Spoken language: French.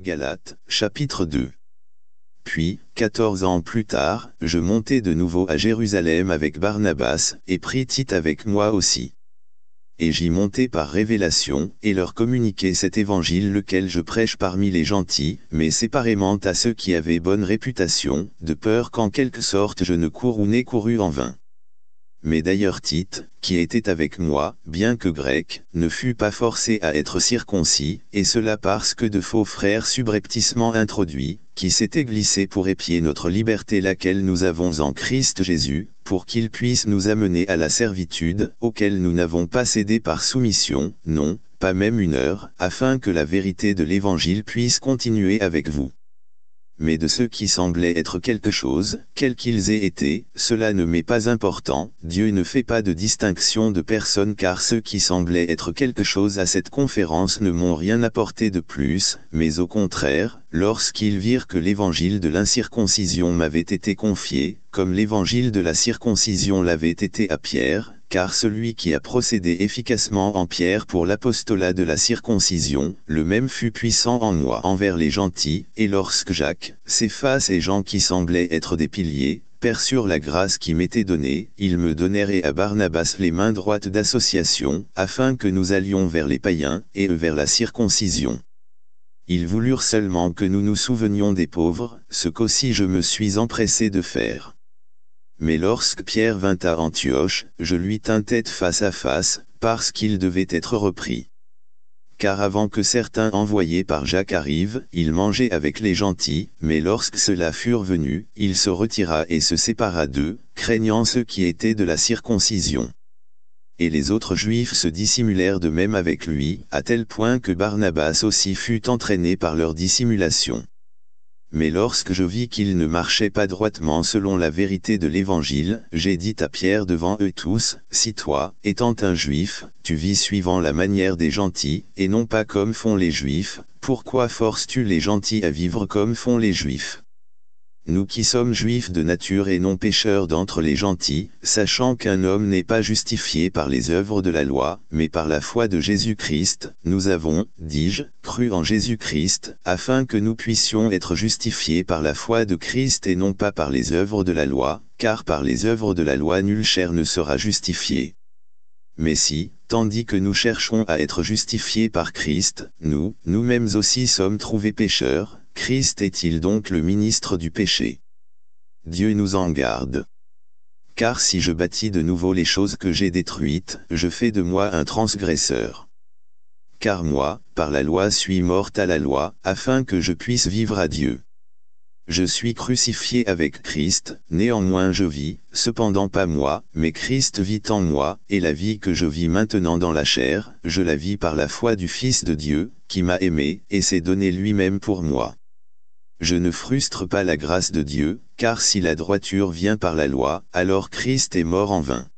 Galates, chapitre 2. Puis, quatorze ans plus tard, je montai de nouveau à Jérusalem avec Barnabas, et pris Tite avec moi aussi. Et j'y montai par révélation, et leur communiquai cet évangile lequel je prêche parmi les gentils, mais séparément à ceux qui avaient bonne réputation, de peur qu'en quelque sorte je ne cours ou n'ai couru en vain mais d'ailleurs Tite, qui était avec moi, bien que grec, ne fut pas forcé à être circoncis, et cela parce que de faux frères subrepticement introduits, qui s'étaient glissés pour épier notre liberté laquelle nous avons en Christ Jésus, pour qu'il puisse nous amener à la servitude, auquel nous n'avons pas cédé par soumission, non, pas même une heure, afin que la vérité de l'Évangile puisse continuer avec vous mais de ceux qui semblaient être quelque chose, quels qu'ils aient été, cela ne m'est pas important, Dieu ne fait pas de distinction de personne car ceux qui semblaient être quelque chose à cette conférence ne m'ont rien apporté de plus, mais au contraire, lorsqu'ils virent que l'évangile de l'incirconcision m'avait été confié, comme l'évangile de la circoncision l'avait été à Pierre, car celui qui a procédé efficacement en Pierre pour l'apostolat de la circoncision, le même fut puissant en moi envers les gentils, et lorsque Jacques, ses faces et gens qui semblaient être des piliers, perçurent la grâce qui m'était donnée, ils me donnèrent à Barnabas les mains droites d'association, afin que nous allions vers les païens, et eux vers la circoncision. Ils voulurent seulement que nous nous souvenions des pauvres, ce qu'aussi je me suis empressé de faire. Mais lorsque Pierre vint à Antioche, je lui tins tête face à face, parce qu'il devait être repris. Car avant que certains envoyés par Jacques arrivent, il mangeait avec les gentils, mais lorsque ceux-là furent venus, il se retira et se sépara d'eux, craignant ceux qui étaient de la circoncision. Et les autres juifs se dissimulèrent de même avec lui, à tel point que Barnabas aussi fut entraîné par leur dissimulation mais lorsque je vis qu'ils ne marchaient pas droitement selon la vérité de l'Évangile, j'ai dit à Pierre devant eux tous, Si toi, étant un juif, tu vis suivant la manière des gentils, et non pas comme font les juifs, pourquoi forces-tu les gentils à vivre comme font les juifs nous qui sommes juifs de nature et non pécheurs d'entre les gentils, sachant qu'un homme n'est pas justifié par les œuvres de la loi, mais par la foi de Jésus-Christ, nous avons, dis-je, cru en Jésus-Christ, afin que nous puissions être justifiés par la foi de Christ et non pas par les œuvres de la loi, car par les œuvres de la loi nulle chair ne sera justifiée. Mais si, tandis que nous cherchons à être justifiés par Christ, nous, nous-mêmes aussi sommes trouvés pécheurs, Christ est-il donc le ministre du péché Dieu nous en garde. Car si je bâtis de nouveau les choses que j'ai détruites, je fais de moi un transgresseur. Car moi, par la loi suis morte à la loi, afin que je puisse vivre à Dieu. Je suis crucifié avec Christ, néanmoins je vis, cependant pas moi, mais Christ vit en moi, et la vie que je vis maintenant dans la chair, je la vis par la foi du Fils de Dieu, qui m'a aimé, et s'est donné lui-même pour moi. Je ne frustre pas la grâce de Dieu, car si la droiture vient par la loi, alors Christ est mort en vain.